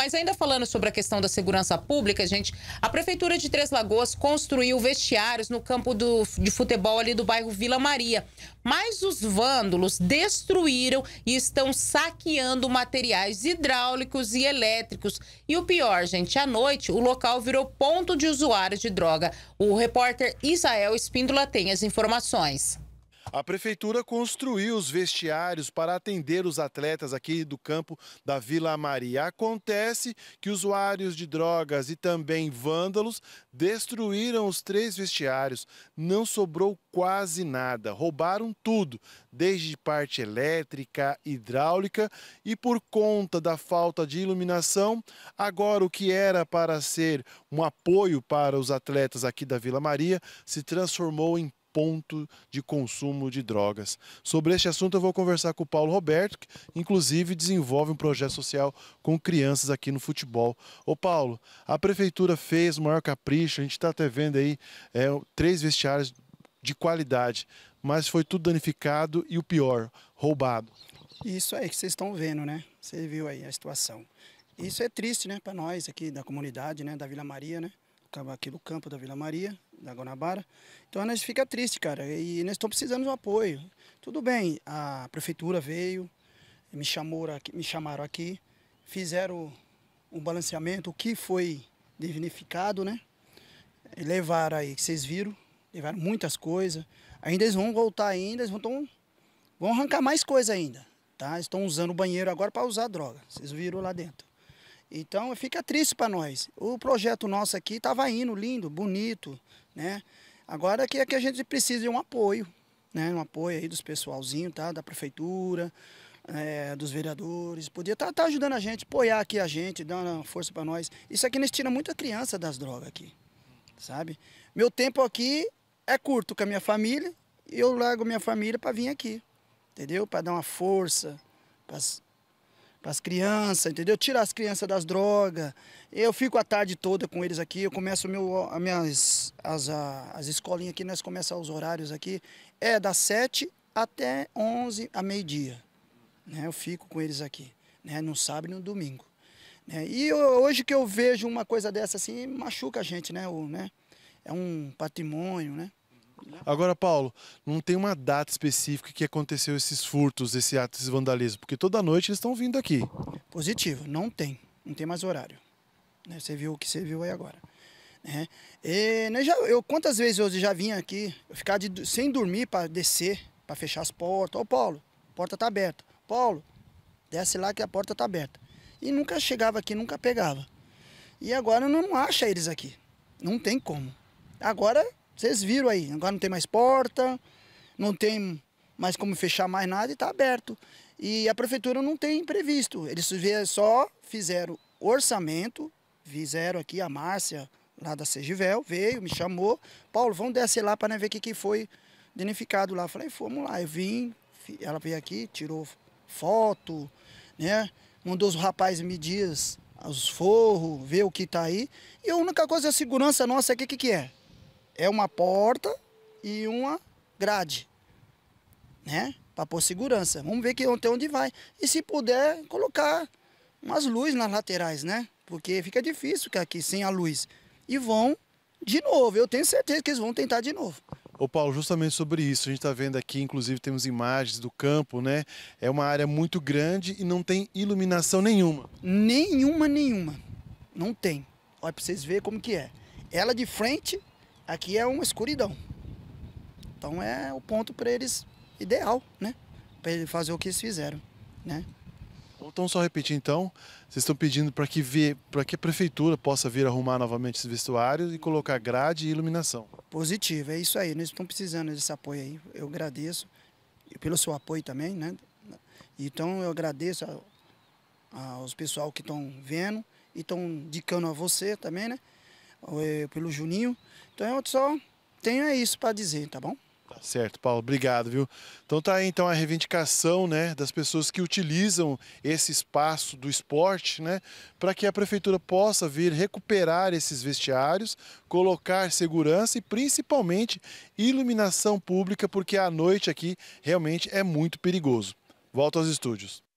Mas ainda falando sobre a questão da segurança pública, gente, a Prefeitura de Três Lagoas construiu vestiários no campo do, de futebol ali do bairro Vila Maria. Mas os vândalos destruíram e estão saqueando materiais hidráulicos e elétricos. E o pior, gente, à noite o local virou ponto de usuários de droga. O repórter Israel Espíndola tem as informações. A prefeitura construiu os vestiários para atender os atletas aqui do campo da Vila Maria. Acontece que usuários de drogas e também vândalos destruíram os três vestiários. Não sobrou quase nada. Roubaram tudo, desde parte elétrica, hidráulica e por conta da falta de iluminação, agora o que era para ser um apoio para os atletas aqui da Vila Maria se transformou em ponto de consumo de drogas. Sobre este assunto eu vou conversar com o Paulo Roberto, que inclusive desenvolve um projeto social com crianças aqui no futebol. Ô Paulo, a prefeitura fez o maior capricho, a gente está até vendo aí é, três vestiários de qualidade, mas foi tudo danificado e o pior, roubado. Isso aí que vocês estão vendo, né? Você viu aí a situação. Isso é triste, né, para nós aqui da comunidade, né, da Vila Maria, né? Aqui no campo da Vila Maria, da Guanabara. Então nós fica triste, cara, e nós estamos precisando de um apoio. Tudo bem, a prefeitura veio, me, chamou aqui, me chamaram aqui, fizeram um balanceamento, o que foi divinificado, né? E levaram aí, que vocês viram, levaram muitas coisas. Ainda eles vão voltar ainda, eles vão, vão arrancar mais coisa ainda, tá? Estão usando o banheiro agora para usar droga, vocês viram lá dentro. Então fica triste para nós. O projeto nosso aqui estava indo lindo, bonito, né? Agora que é que a gente precisa de um apoio, né? Um apoio aí dos pessoalzinho, tá? Da prefeitura, é, dos vereadores, podia estar tá, tá ajudando a gente, apoiar aqui a gente, dando força para nós. Isso aqui nos tira muita criança das drogas aqui, sabe? Meu tempo aqui é curto com a minha família e eu largo minha família para vir aqui, entendeu? Para dar uma força, para para as crianças, entendeu? Tirar as crianças das drogas. Eu fico a tarde toda com eles aqui, eu começo meu, as minhas as, as escolinhas aqui, nós começamos os horários aqui, é das 7 até 11 a meio-dia. Né? Eu fico com eles aqui, né? no sábado e no domingo. Né? E hoje que eu vejo uma coisa dessa assim, machuca a gente, né? O, né? É um patrimônio, né? Agora, Paulo, não tem uma data específica que aconteceu esses furtos, esse ato, de vandalismo, porque toda noite eles estão vindo aqui. Positivo, não tem. Não tem mais horário. Né? Você viu o que você viu aí agora. É. E, né, já, eu quantas vezes eu já vim aqui, eu ficar de, sem dormir para descer, para fechar as portas. Ô Paulo, a porta está aberta. Paulo, desce lá que a porta está aberta. E nunca chegava aqui, nunca pegava. E agora não acha eles aqui. Não tem como. Agora vocês viram aí, agora não tem mais porta, não tem mais como fechar mais nada e está aberto. E a prefeitura não tem previsto. Eles só fizeram orçamento, fizeram aqui a Márcia, lá da Segivel, veio, me chamou. Paulo, vamos descer lá para ver o que, que foi danificado lá. Falei, vamos lá. Eu vim, ela veio aqui, tirou foto, né? Mandou os rapazes medir os forros, ver o que está aí. E a única coisa, a segurança nossa aqui, é o que, que é? é uma porta e uma grade, né? Para pôr segurança. Vamos ver que, até onde vai. E se puder, colocar umas luzes nas laterais, né? Porque fica difícil ficar aqui sem a luz. E vão de novo, eu tenho certeza que eles vão tentar de novo. Ô Paulo, justamente sobre isso, a gente está vendo aqui, inclusive temos imagens do campo, né? É uma área muito grande e não tem iluminação nenhuma. Nenhuma, nenhuma. Não tem. Olha para vocês verem como que é. Ela de frente Aqui é uma escuridão. Então é o ponto para eles ideal, né? Para eles fazer o que eles fizeram, né? Então, então só repetir então, vocês estão pedindo para que, vê, que a prefeitura possa vir arrumar novamente esse vestuário e colocar grade e iluminação. Positivo, é isso aí. Nós estamos precisando desse apoio aí. Eu agradeço pelo seu apoio também, né? Então eu agradeço aos pessoal que estão vendo e estão indicando a você também, né? Eh, pelo Juninho. Então eu só tenho é isso para dizer, tá bom? Tá certo, Paulo, obrigado, viu? Então tá aí então a reivindicação, né, das pessoas que utilizam esse espaço do esporte, né, para que a prefeitura possa vir recuperar esses vestiários, colocar segurança e principalmente iluminação pública, porque à noite aqui realmente é muito perigoso. Volto aos estúdios.